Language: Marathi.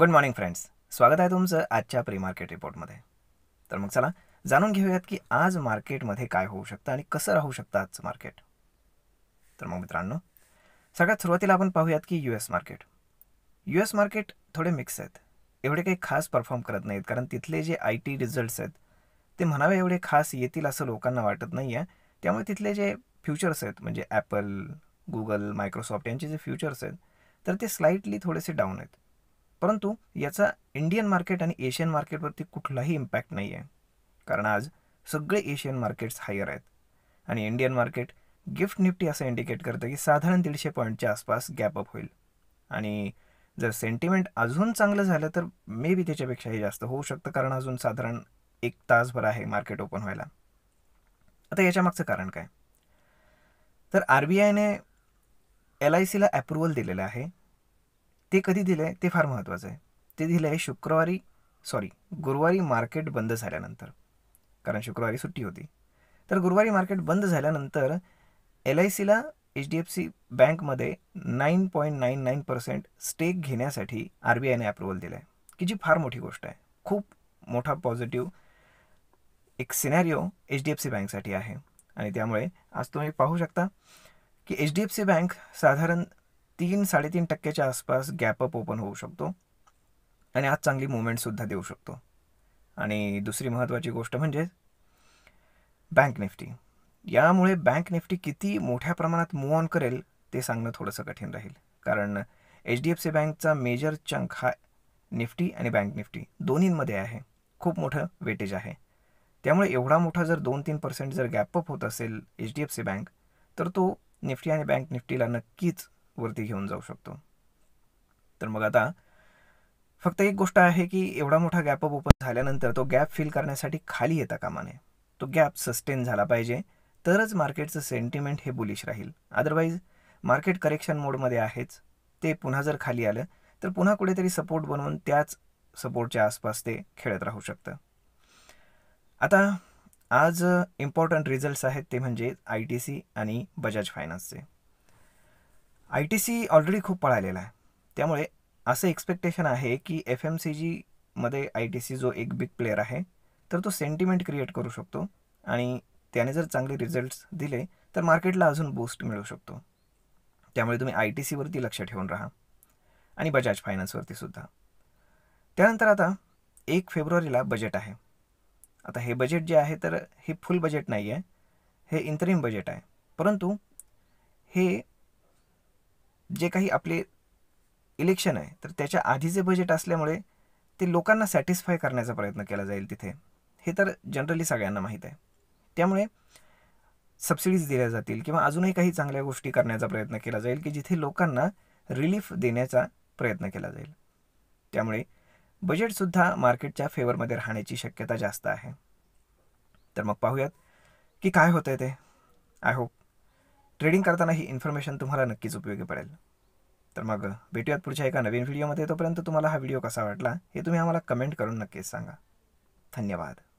गुड मॉर्निंग फ्रेंड्स स्वागत आहे तुमचं आजच्या प्री मार्केट रिपोर्टमध्ये तर मग चला जाणून घेऊयात की आज मार्केटमध्ये काय होऊ शकतं आणि कसं राहू शकतं आजचं मार्केट तर मग मित्रांनो सगळ्यात सुरुवातीला आपण पाहूयात की U S market U S market थोडे मिक्स आहेत एवढे काही खास परफॉर्म करत नाहीत कारण तिथले जे आय टी रिझल्ट्स आहेत ते म्हणावे एवढे खास येतील असं लोकांना वाटत नाही आहे त्यामुळे तिथले जे फ्युचर्स आहेत म्हणजे ॲपल गुगल मायक्रोसॉफ्ट यांचे जे फ्युचर्स आहेत तर ते स्लाईटली थोडेसे डाऊन आहेत परंतु याचा इंडियन मार्केट आणि एशियन मार्केटवरती कुठलाही इम्पॅक्ट नाही आहे कारण आज सगळे एशियन मार्केट्स हायर आहेत आणि इंडियन मार्केट गिफ्ट निफ्टी असं इंडिकेट करतं की साधारण दीडशे पॉईंटच्या आसपास गॅपअप होईल आणि जर सेंटिमेंट अजून चांगलं झालं तर मे बी त्याच्यापेक्षाही जास्त होऊ शकतं कारण अजून साधारण एक तासभर आहे मार्केट ओपन व्हायला आता याच्यामागचं कारण काय तर आर बी आयने एल आय सीला अप्रुव्हल दिलेलं आहे ते कधी दिलं आहे ते फार महत्त्वाचं आहे ते दिलं आहे शुक्रवारी सॉरी गुरुवारी मार्केट बंद झाल्यानंतर कारण शुक्रवारी सुट्टी होती तर गुरुवारी मार्केट बंद झाल्यानंतर एल आय सीला एच डी एफ सी बँकमध्ये nine point nine nine percent stake घेण्यासाठी आर बी आयने अप्रुव्हल दिलं आहे की जी फार मोठी गोष्ट आहे खूप मोठा पॉझिटिव्ह एक scenario H D F C बँकसाठी आहे आणि त्यामुळे आज तुम्ही पाहू शकता की H D F C bank साधारण तीन साडेतीन टक्क्याच्या आसपास गॅपअप ओपन होऊ शकतो आणि आज चांगली मुवमेंटसुद्धा देऊ शकतो आणि दुसरी महत्त्वाची गोष्ट म्हणजे बँक निफ्टी यामुळे बँक निफ्टी किती मोठ्या प्रमाणात मूव ऑन करेल ते सांगणं थोडंसं कठीण राहील कारण एच डी एफ सी बँकचा मेजर चंक हा निफ्टी आणि बँक निफ्टी दोन्हींमध्ये आहे खूप मोठं वेटेज आहे त्यामुळे एवढा मोठा जर दोन तीन पर्सेंट जर गॅपअप होत असेल H D F C bank तर तो निफ्टी आणि बँक निफ्टीला नक्कीच वरती घेऊन जाऊ शकतो तर मग आता फक्त एक गोष्ट आहे की एवढा मोठा गॅप अप ओपन झाल्यानंतर तो गॅप फिल करण्यासाठी खाली येता कामाने तो गॅप सस्टेन झाला पाहिजे तरच मार्केटचं सेंटिमेंट हे बुलिश राहील अदरवाईज मार्केट करेक्शन मोडमध्ये आहेच ते पुन्हा जर खाली आलं तर पुन्हा कुठेतरी सपोर्ट बनवून त्याच सपोर्टच्या आसपास ते खेळत राहू शकतं आता आज इम्पॉर्टंट रिझल्ट्स आहेत ते म्हणजे आय टी सी आणि बजाज फायनान्सचे आय टी सी ऑलरेडी खूप पळालेला आहे त्यामुळे असं एक्सपेक्टेशन आहे की एफ एम सी जीमध्ये आय टी सी जो एक बिग प्लेअर आहे तर तो सेंटिमेंट क्रिएट करू शकतो आणि त्याने जर चांगले रिझल्ट्स दिले तर मार्केटला अजून बूस्ट मिळू शकतो त्यामुळे तुम्ही आय टी सीवरती लक्ष ठेवून राहा आणि बजाज फायनान्सवरती सुद्धा त्यानंतर आता एक फेब्रुवारीला बजेट आहे आता हे बजेट जे आहे तर हे फुल बजेट नाही आहे हे इंतरिम बजेट आहे परंतु हे जे काही आपले इलेक्शन आहे तर त्याच्या आधीचे बजेट असल्यामुळे ते लोकांना सॅटिस्फाय करण्याचा प्रयत्न केला जाईल तिथे हे तर जनरली सगळ्यांना माहीत आहे त्यामुळे सबसिडीज दिल्या जातील किंवा अजूनही काही चांगल्या गोष्टी करण्याचा प्रयत्न केला जाईल की जिथे लोकांना रिलीफ देण्याचा प्रयत्न केला जाईल त्यामुळे बजेटसुद्धा मार्केटच्या फेवरमध्ये राहण्याची शक्यता जास्त आहे तर मग पाहूयात की काय होतं ते आय होप ट्रेडिंग करताना ही इन्फॉर्मेशन तुम्हाला नक्कीच उपयोगी पडेल तर मग भेटूयात पुढच्या एका नवीन व्हिडिओमध्ये तोपर्यंत तुम्हाला हा व्हिडिओ कसा वाटला हे तुम्ही आम्हाला कमेंट करून नक्कीच सांगा धन्यवाद